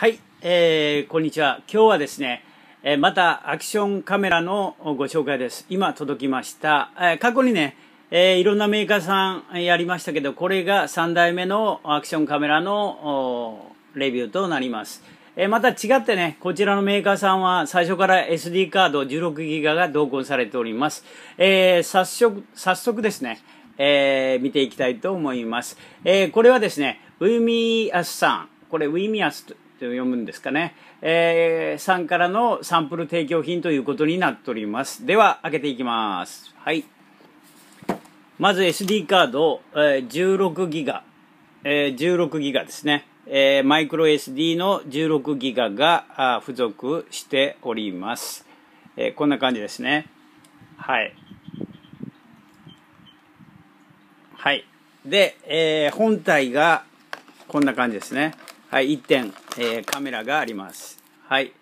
はい、えー、こんにちは。今日はですね、えー、またアクションカメラのご紹介です。今届きました。えー、過去にね、えー、いろんなメーカーさんやりましたけど、これが3代目のアクションカメラのレビューとなります。えー、また違ってね、こちらのメーカーさんは最初から SD カード 16GB が同梱されております。えー、早速、早速ですね、えー、見ていきたいと思います。えー、これはですね、ウィミアスさん、これウィミアスと読むんですかね、えー、さんからのサンプル提供品ということになっております。では、開けていきます。はい。まず SD カード、えー、16ギガ、えー、16ギガですね。えー、マイクロ SD の16ギガが付属しております、えー、こんな感じですね。はい。はい。で、えー、本体が、こんな感じですね。はい、1点、えー、カメラがあります。はい。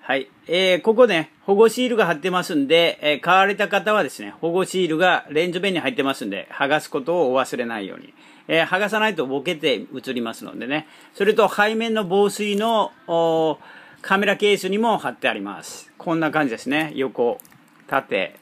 はい。えー、ここね、保護シールが貼ってますんで、えー、買われた方はですね、保護シールがレンズ弁に入ってますんで、剥がすことをお忘れないように。えー、剥がさないとボケて映りますのでね。それと背面の防水のカメラケースにも貼ってあります。こんな感じですね。横、縦。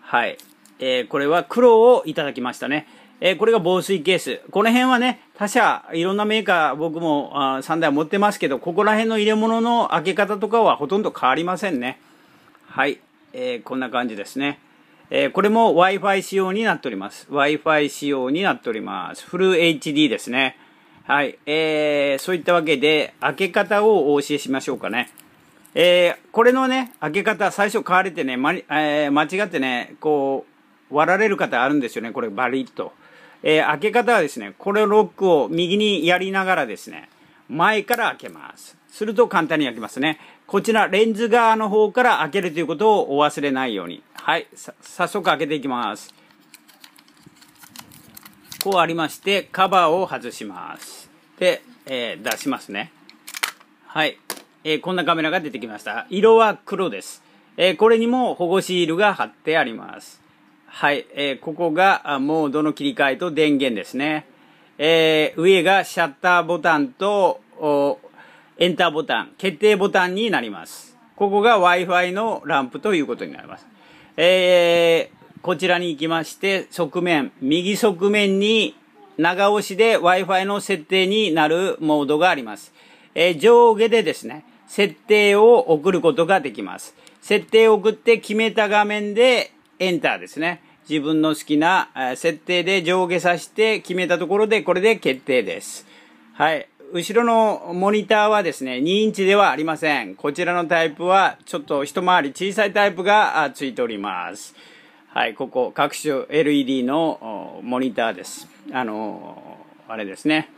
はい。えー、これは黒をいただきましたね。えー、これが防水ケース。この辺はね、他社、いろんなメーカー、僕もあ3台持ってますけど、ここら辺の入れ物の開け方とかはほとんど変わりませんね。はい。えー、こんな感じですね。えー、これも Wi-Fi 仕様になっております。Wi-Fi 仕様になっております。フル HD ですね。はい。えー、そういったわけで、開け方をお教えしましょうかね。えー、これのね、開け方、最初買われてね、まえー、間違ってね、こう、割られる方あるんですよね、これ、バリッと。えー、開け方はですね、これロックを右にやりながらですね、前から開けます。すると簡単に開けますね。こちら、レンズ側の方から開けるということをお忘れないように。はい、早速開けていきます。こうありまして、カバーを外します。で、えー、出しますね。はい、えー、こんなカメラが出てきました。色は黒です。えー、これにも保護シールが貼ってあります。はい、えー、ここがモードの切り替えと電源ですね。えー、上がシャッターボタンとエンターボタン、決定ボタンになります。ここが Wi-Fi のランプということになります。えー、こちらに行きまして、側面、右側面に長押しで Wi-Fi の設定になるモードがあります。えー、上下でですね、設定を送ることができます。設定を送って決めた画面でエンターですね。自分の好きな設定で上下させて決めたところでこれで決定です。はい。後ろのモニターはですね、2インチではありません。こちらのタイプはちょっと一回り小さいタイプがついております。はい、ここ各種 LED のモニターです。あの、あれですね。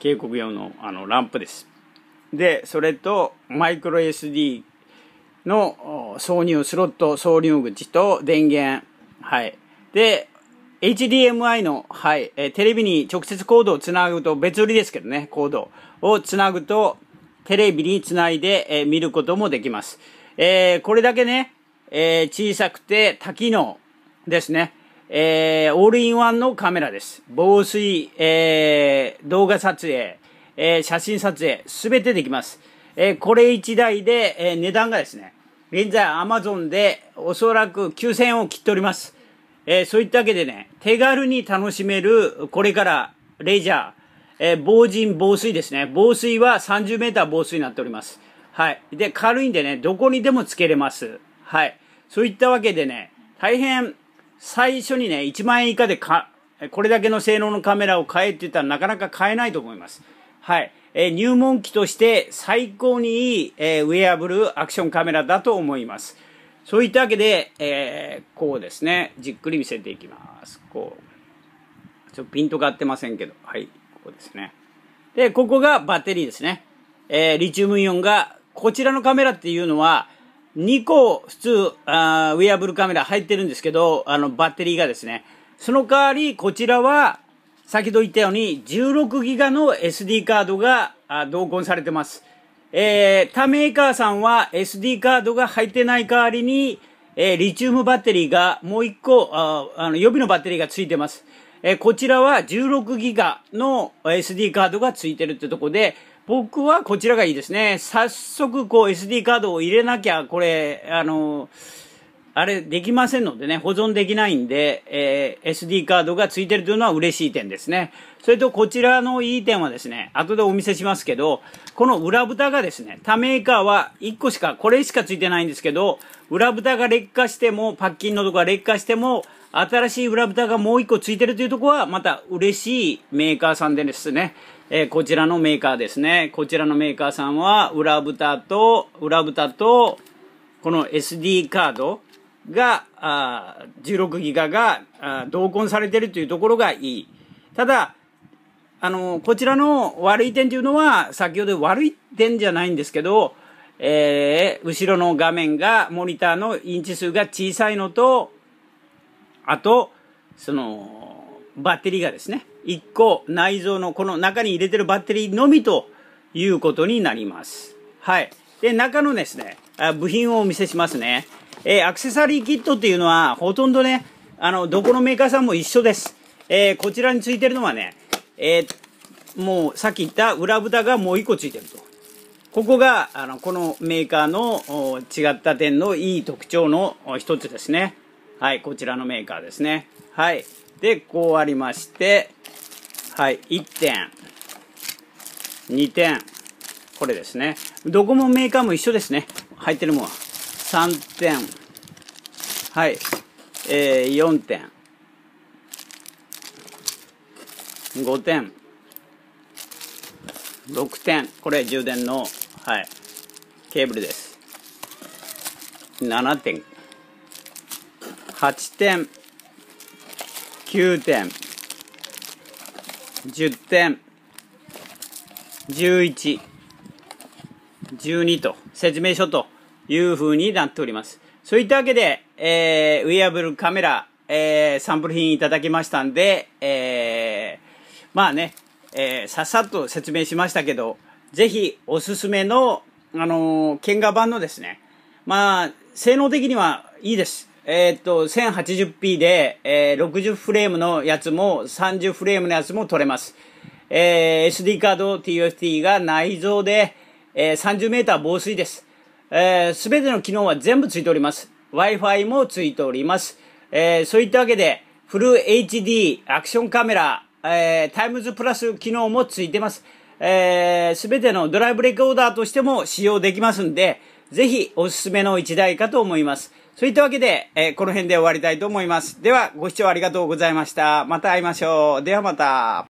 警告用のあのランプです。で、それとマイクロ SD の挿入スロット挿入口と電源。はい。で、HDMI の、はい、えー、テレビに直接コードをつなぐと、別売りですけどね、コードをつなぐと、テレビにつないで、えー、見ることもできます。えー、これだけね、え小さくて多機能ですね。えオールインワンのカメラです。防水、え動画撮影、え写真撮影、すべてできます。えこれ1台で、え値段がですね、現在アマゾンでおそらく9000円を切っております。えー、そういったわけでね、手軽に楽しめる、これからレジャー、えー、防塵防水ですね。防水は30メーター防水になっております。はい。で、軽いんでね、どこにでもつけれます。はい。そういったわけでね、大変、最初にね、1万円以下でか、これだけの性能のカメラを買えって言ったらなかなか買えないと思います。はい。え入門機として最高にいい、えウェアブルアクションカメラだと思います。そういったわけで、えー、こうですね、じっくり見せていきます。こう。ちょっとピントが合ってませんけど、はい、ここですね。で、ここがバッテリーですね。えー、リチウムイオンが、こちらのカメラっていうのは、2個普通あ、ウェアブルカメラ入ってるんですけど、あの、バッテリーがですね、その代わり、こちらは、先ほど言ったように16ギガの SD カードが同梱されてます。えー、他メーカーさんは SD カードが入ってない代わりに、えー、リチウムバッテリーがもう一個、ああの予備のバッテリーがついてます。えー、こちらは16ギガの SD カードがついてるってとこで、僕はこちらがいいですね。早速こう SD カードを入れなきゃ、これ、あのーあれできませんのでね、保存できないんで、えー、SD カードが付いてるというのは嬉しい点ですね。それとこちらのいい点はですね、後でお見せしますけど、この裏蓋がですね、他メーカーは1個しか、これしか付いてないんですけど、裏蓋が劣化しても、パッキンのとこが劣化しても、新しい裏蓋がもう1個付いてるというとこは、また嬉しいメーカーさんでですね、えー、こちらのメーカーですね。こちらのメーカーさんは、裏蓋と、裏蓋と、この SD カード、が、あ16ギガが同梱されてるというところがいい。ただ、あの、こちらの悪い点というのは、先ほど悪い点じゃないんですけど、えー、後ろの画面が、モニターのインチ数が小さいのと、あと、その、バッテリーがですね、1個内蔵のこの中に入れてるバッテリーのみということになります。はい。で、中のですね、部品をお見せしますね。えー、アクセサリーキットっていうのは、ほとんどね、あの、どこのメーカーさんも一緒です。えー、こちらについてるのはね、えー、もうさっき言った裏蓋がもう1個ついてると。ここが、あの、このメーカーの違った点のいい特徴の一つですね。はい、こちらのメーカーですね。はい。で、こうありまして、はい、1点、2点、これですね。どこもメーカーも一緒ですね。入ってるもんは。3点はい、えー、4点5点6点これ充電の、はい、ケーブルです7点8点9点10点1112と説明書というふうになっております。そういったわけで、えー、ウェアブルカメラ、えー、サンプル品いただきましたんで、えー、まあね、えー、さっさと説明しましたけど、ぜひおすすめの、あのー、剣画版のですね、まあ、性能的にはいいです。えー、っと、1080p で、えー、60フレームのやつも、30フレームのやつも取れます。えー、SD カード TFT が内蔵で、えー、30メーター防水です。えー、べての機能は全部ついております。Wi-Fi もついております。えー、そういったわけで、フル HD アクションカメラ、えー、タイムズプラス機能もついてます。えー、べてのドライブレコーダーとしても使用できますんで、ぜひおすすめの一台かと思います。そういったわけで、えー、この辺で終わりたいと思います。では、ご視聴ありがとうございました。また会いましょう。ではまた。